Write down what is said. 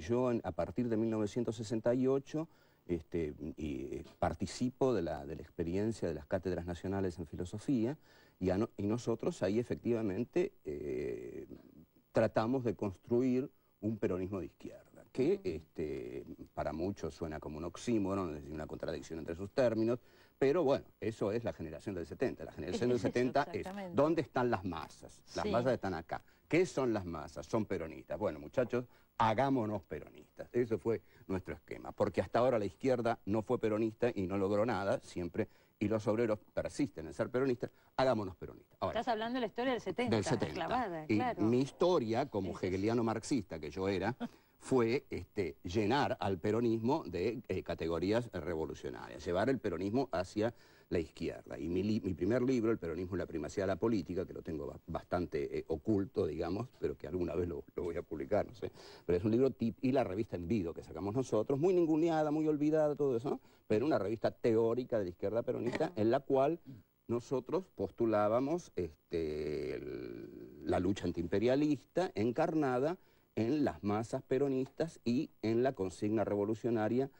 yo a partir de 1968 este, eh, participo de la, experiencia de las cátedras nacionales en filosofía y, nosotros ahí efectivamente eh, tratamos de construir un peronismo de izquierda, que este, para muchos suena como un oxímoron, es una contradicción entre sus términos, pero bueno, eso es la generación del 70. La generación del 70 es, ¿dónde están las masas? Las masas están acá. ¿Qué son las masas? Son peronistas. Bueno, muchachos, hagámonos peronistas. Eso fue nuestro esquema, porque hasta ahora la izquierda no fue peronista y no logró nada siempre, y los obreros persisten en ser peronistas, hagámonos peronistas. Ahora, Estás hablando de la historia del 70, Mi historia como hegeliano marxista que yo era, fue este, llenar al peronismo de eh, categorías revolucionarias, llevar el peronismo hacia la izquierda. Y mi, mi, primer libro, El peronismo y la primacía de la política, que lo tengo bastante eh, oculto, digamos, pero que alguna vez lo, lo, voy a publicar, no sé. Pero es un libro tip y la revista Envido que sacamos nosotros, muy ninguneada, muy olvidada, todo eso, pero una revista teórica de la izquierda peronista en la cual nosotros postulábamos este, la lucha antiimperialista encarnada en las masas peronistas y en la consigna revolucionaria